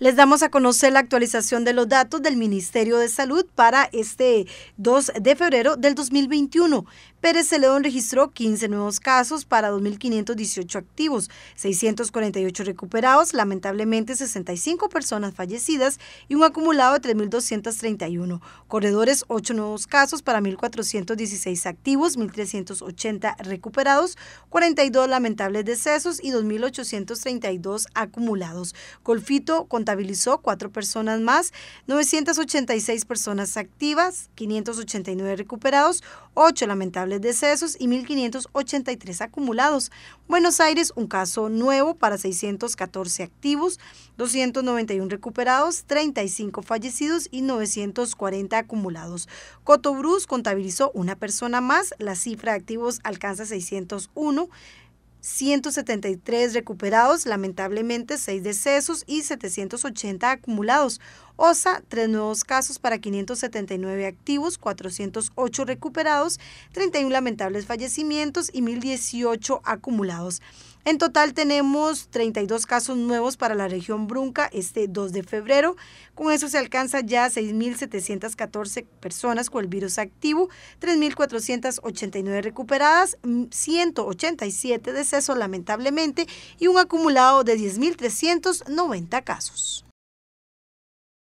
les damos a conocer la actualización de los datos del Ministerio de Salud para este 2 de febrero del 2021. Pérez Celedón registró 15 nuevos casos para 2.518 activos, 648 recuperados, lamentablemente 65 personas fallecidas y un acumulado de 3.231. Corredores, 8 nuevos casos para 1.416 activos, 1.380 recuperados, 42 lamentables decesos y 2.832 acumulados. Golfito, con contabilizó cuatro personas más, 986 personas activas, 589 recuperados, 8 lamentables decesos y 1.583 acumulados. Buenos Aires, un caso nuevo para 614 activos, 291 recuperados, 35 fallecidos y 940 acumulados. Cotobruz contabilizó una persona más, la cifra de activos alcanza 601. 173 recuperados, lamentablemente 6 decesos y 780 acumulados. OSA, 3 nuevos casos para 579 activos, 408 recuperados, 31 lamentables fallecimientos y 1018 acumulados. En total tenemos 32 casos nuevos para la región Brunca este 2 de febrero. Con eso se alcanza ya 6.714 personas con el virus activo, 3.489 recuperadas, 187 decesos lamentablemente y un acumulado de 10.390 casos.